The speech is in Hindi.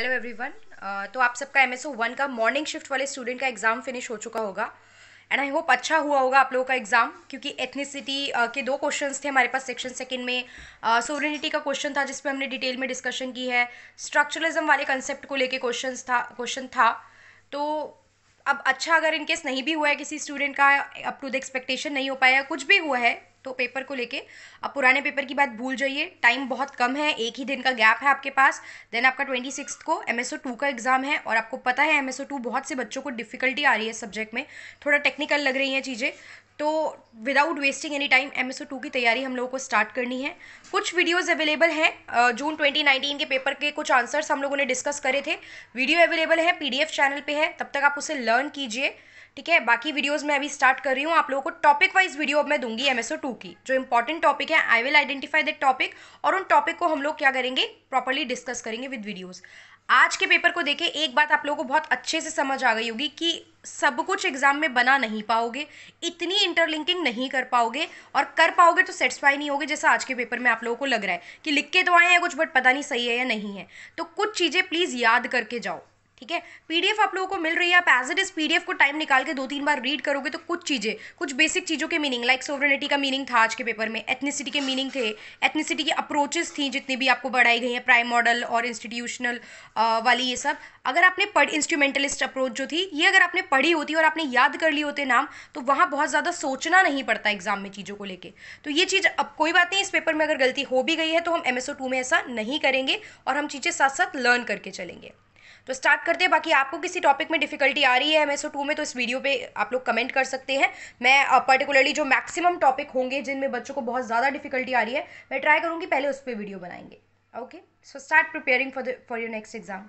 हेलो एवरीवन uh, तो आप सबका एम एस ओ वन का मॉर्निंग शिफ्ट वाले स्टूडेंट का एग्ज़ाम फिनिश हो चुका होगा एंड आई होप अच्छा हुआ होगा आप लोगों का एग्ज़ाम क्योंकि एथनिसिटी uh, के दो क्वेश्चंस थे हमारे पास सेक्शन सेकंड में सोवरेनिटी uh, का क्वेश्चन था जिस हमने डिटेल में डिस्कशन की है स्ट्रक्चरलिज्म वाले कंसेप्ट को लेके क्वेश्चन था क्वेश्चन था तो अब अच्छा अगर इनकेस नहीं भी हुआ है किसी स्टूडेंट का अप टू द एक्सपेक्टेशन नहीं हो पाया कुछ भी हुआ है तो पेपर को लेके अब पुराने पेपर की बात भूल जाइए टाइम बहुत कम है एक ही दिन का गैप है आपके पास देन आपका ट्वेंटी सिक्स को एम एस ओ टू का एग्ज़ाम है और आपको पता है एम एस ओ टू बहुत से बच्चों को डिफ़िकल्टी आ रही है सब्जेक्ट में थोड़ा टेक्निकल लग रही हैं चीज़ें तो without wasting any time M S O two की तैयारी हम लोगों को स्टार्ट करनी है कुछ वीडियोस अवेलेबल हैं जून 2019 के पेपर के कुछ आंसर्स हम लोगों ने डिस्कस करे थे वीडियो अवेलेबल है पीडीएफ चैनल पे है तब तक आप उसे लर्न कीजिए ठीक है बाकी वीडियोज मैं अभी स्टार्ट कर रही हूँ आप लोगों को टॉपिक वाइज वीडियो अब मैं दूंगी एमएसओ टू की जो इंपॉर्टेंट टॉपिक है I will identify that topic और उन टॉपिक को हम लोग क्या करेंगे प्रॉपरली डिस्कस करेंगे विद वीडियोज़ आज के पेपर को देखे एक बात आप लोगों को बहुत अच्छे से समझ आ गई होगी कि सब कुछ एग्जाम में बना नहीं पाओगे इतनी इंटरलिंकिंग नहीं कर पाओगे और कर पाओगे तो सेटिस्फाई नहीं होगे जैसा आज के पेपर में आप लोगों को लग रहा है कि लिख के तो आए हैं कुछ बट पता नहीं सही है या नहीं है तो कुछ चीज़ें प्लीज़ याद करके जाओ ठीक है पीडीएफ आप लोगों को मिल रही है आप एज इट इज पीडीएफ को टाइम निकाल के दो तीन बार रीड करोगे तो कुछ चीज़ें कुछ बेसिक चीज़ों के मीनिंग लाइक सोवरेनिटी का मीनिंग था आज के पेपर में एथनिसिटी के मीनिंग थे एथनिसिटी की अप्रोचेस थी जितनी भी आपको बढ़ाई गई हैं प्राइम मॉडल और इंस्टीट्यूशनल वाली ये सब अगर आपने पढ़ इंस्ट्रूमेंटलिस्ट अप्रोच जो थी ये अगर आपने पढ़ी होती और आपने याद कर ली होते नाम तो वहाँ बहुत ज़्यादा सोचना नहीं पड़ता एग्जाम में चीज़ों को लेकर तो ये चीज़ अब कोई बात नहीं इस पेपर में अगर गलती हो भी गई है तो हम एमएसओ टू में ऐसा नहीं करेंगे और हम चीज़ें साथ साथ लर्न करके चलेंगे तो स्टार्ट करते हैं बाकी आपको किसी टॉपिक में डिफिकल्टी आ रही है एम एस टू में तो इस वीडियो पे आप लोग कमेंट कर सकते हैं मैं पर्टिकुलरली जो मैक्सिमम टॉपिक होंगे जिनमें बच्चों को बहुत ज़्यादा डिफिकल्टी आ रही है मैं ट्राई करूँगी पहले उस पर वीडियो बनाएंगे okay so start preparing for for your next exam